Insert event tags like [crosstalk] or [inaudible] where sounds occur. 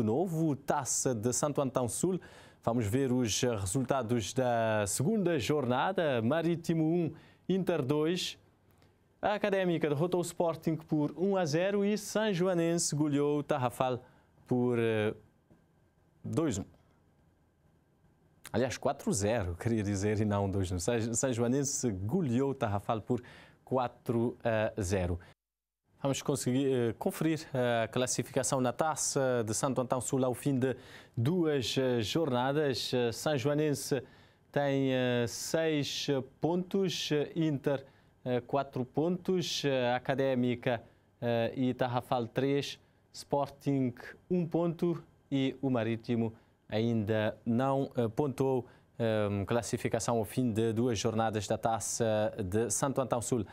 Novo, Taça de Santo Antão Sul. Vamos ver os resultados da segunda jornada. Marítimo 1, Inter 2. A Académica derrotou o Sporting por 1 a 0 e San Joanense goleou o Tarrafal por 2 eh, 1. Aliás, 4-0, [laughs] queria dizer, e não 2-1. San Joanense goleou o Tarrafal por 4 a 0. Vamos conseguir eh, conferir eh, a classificação na taça de Santo Antão Sul ao fim de duas eh, jornadas. São Joanense tem seis pontos, Inter quatro pontos, Académica e Tarrafal três, Sporting um ponto e o Marítimo ainda não pontuou classificação ao fim de duas jornadas da taça de Santo Antão Sul.